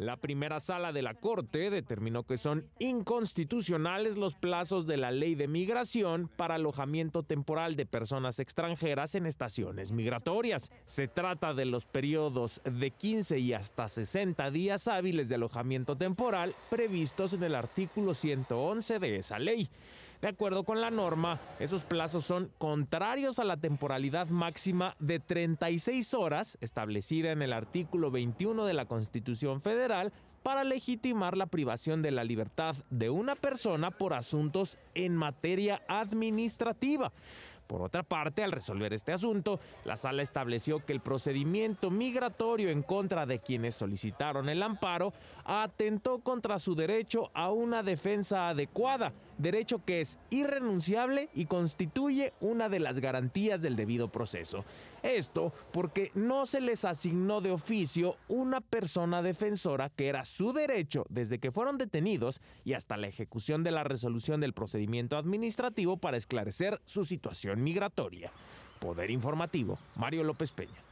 La primera sala de la Corte determinó que son inconstitucionales los plazos de la ley de migración para alojamiento temporal de personas extranjeras en estaciones migratorias. Se trata de los periodos de 15 y hasta 60 días hábiles de alojamiento temporal previstos en el artículo 111 de esa ley. De acuerdo con la norma, esos plazos son contrarios a la temporalidad máxima de 36 horas establecida en el artículo 21 de la Constitución Federal para legitimar la privación de la libertad de una persona por asuntos en materia administrativa. Por otra parte, al resolver este asunto, la sala estableció que el procedimiento migratorio en contra de quienes solicitaron el amparo atentó contra su derecho a una defensa adecuada, derecho que es irrenunciable y constituye una de las garantías del debido proceso. Esto porque no se les asignó de oficio una persona defensora que era su derecho desde que fueron detenidos y hasta la ejecución de la resolución del procedimiento administrativo para esclarecer su situación migratoria. Poder Informativo, Mario López Peña.